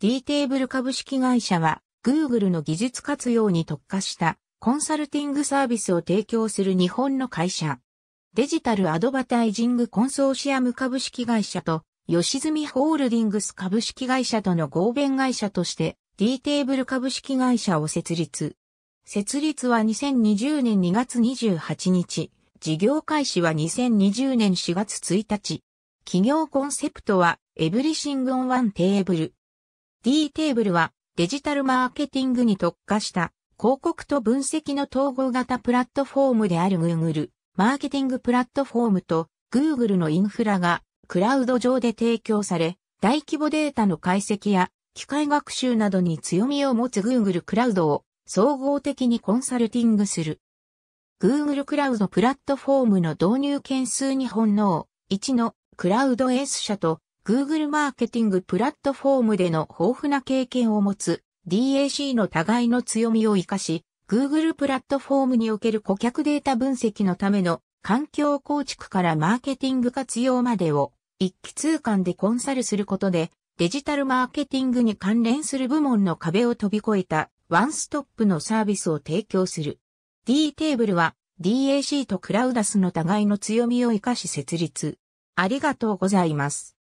D テーブル株式会社は Google の技術活用に特化したコンサルティングサービスを提供する日本の会社。デジタルアドバタイジングコンソーシアム株式会社と吉住ホールディングス株式会社との合弁会社として D テーブル株式会社を設立。設立は2020年2月28日。事業開始は2020年4月1日。企業コンセプトはエブリシングオンワンテーブル。D テーブルはデジタルマーケティングに特化した広告と分析の統合型プラットフォームである Google マーケティングプラットフォームと Google のインフラがクラウド上で提供され大規模データの解析や機械学習などに強みを持つ Google クラウドを総合的にコンサルティングする。Google クラウドプラットフォームの導入件数日本の1のクラウド S 社と Google マーケティングプラットフォームでの豊富な経験を持つ DAC の互いの強みを活かし、Google プラットフォームにおける顧客データ分析のための環境構築からマーケティング活用までを一気通貫でコンサルすることでデジタルマーケティングに関連する部門の壁を飛び越えたワンストップのサービスを提供する。D テーブルは DAC とクラウダスの互いの強みを活かし設立。ありがとうございます。